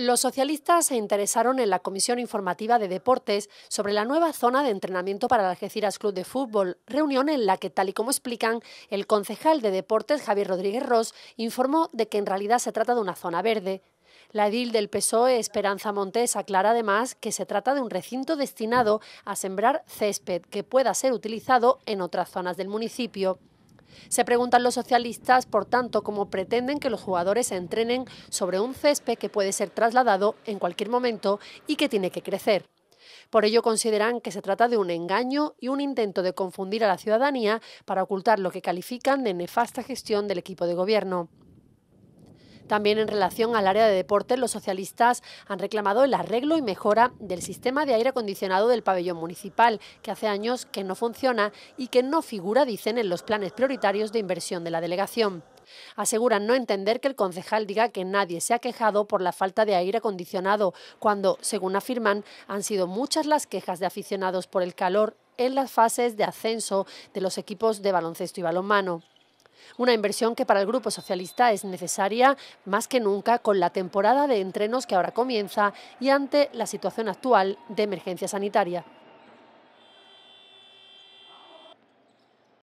Los socialistas se interesaron en la Comisión Informativa de Deportes sobre la nueva zona de entrenamiento para el Algeciras Club de Fútbol, reunión en la que, tal y como explican, el concejal de Deportes, Javier Rodríguez Ross, informó de que en realidad se trata de una zona verde. La edil del PSOE, Esperanza Montes, aclara además que se trata de un recinto destinado a sembrar césped que pueda ser utilizado en otras zonas del municipio. Se preguntan los socialistas, por tanto, cómo pretenden que los jugadores se entrenen sobre un césped que puede ser trasladado en cualquier momento y que tiene que crecer. Por ello consideran que se trata de un engaño y un intento de confundir a la ciudadanía para ocultar lo que califican de nefasta gestión del equipo de gobierno. También en relación al área de deportes, los socialistas han reclamado el arreglo y mejora del sistema de aire acondicionado del pabellón municipal, que hace años que no funciona y que no figura, dicen, en los planes prioritarios de inversión de la delegación. Aseguran no entender que el concejal diga que nadie se ha quejado por la falta de aire acondicionado, cuando, según afirman, han sido muchas las quejas de aficionados por el calor en las fases de ascenso de los equipos de baloncesto y balonmano. Una inversión que para el Grupo Socialista es necesaria más que nunca con la temporada de entrenos que ahora comienza y ante la situación actual de emergencia sanitaria.